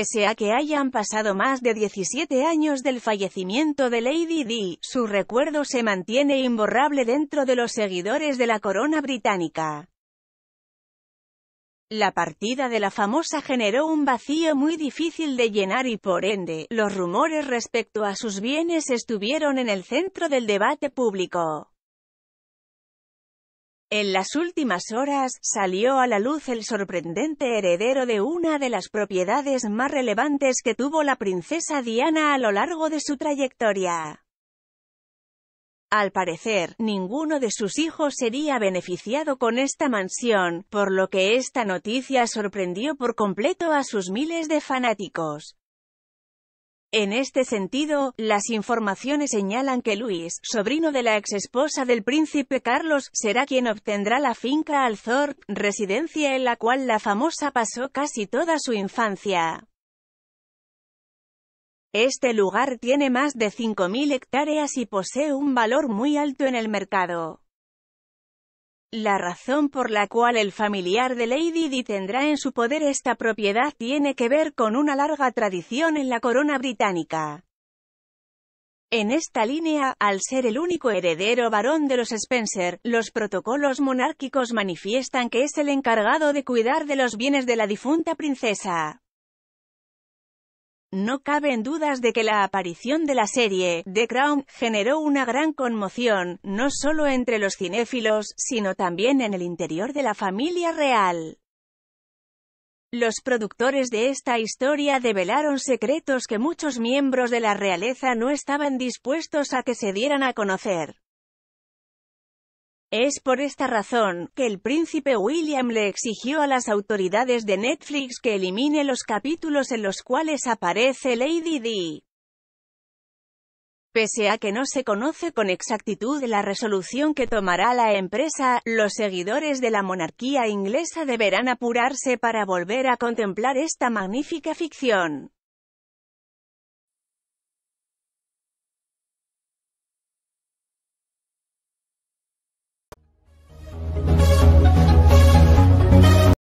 Pese a que hayan pasado más de 17 años del fallecimiento de Lady Di, su recuerdo se mantiene imborrable dentro de los seguidores de la corona británica. La partida de la famosa generó un vacío muy difícil de llenar y por ende, los rumores respecto a sus bienes estuvieron en el centro del debate público. En las últimas horas, salió a la luz el sorprendente heredero de una de las propiedades más relevantes que tuvo la princesa Diana a lo largo de su trayectoria. Al parecer, ninguno de sus hijos sería beneficiado con esta mansión, por lo que esta noticia sorprendió por completo a sus miles de fanáticos. En este sentido, las informaciones señalan que Luis, sobrino de la exesposa del príncipe Carlos, será quien obtendrá la finca Althorp, residencia en la cual la famosa pasó casi toda su infancia. Este lugar tiene más de 5.000 hectáreas y posee un valor muy alto en el mercado. La razón por la cual el familiar de Lady Di tendrá en su poder esta propiedad tiene que ver con una larga tradición en la corona británica. En esta línea, al ser el único heredero varón de los Spencer, los protocolos monárquicos manifiestan que es el encargado de cuidar de los bienes de la difunta princesa. No caben dudas de que la aparición de la serie, The Crown, generó una gran conmoción, no solo entre los cinéfilos, sino también en el interior de la familia real. Los productores de esta historia develaron secretos que muchos miembros de la realeza no estaban dispuestos a que se dieran a conocer. Es por esta razón, que el príncipe William le exigió a las autoridades de Netflix que elimine los capítulos en los cuales aparece Lady Di. Pese a que no se conoce con exactitud la resolución que tomará la empresa, los seguidores de la monarquía inglesa deberán apurarse para volver a contemplar esta magnífica ficción.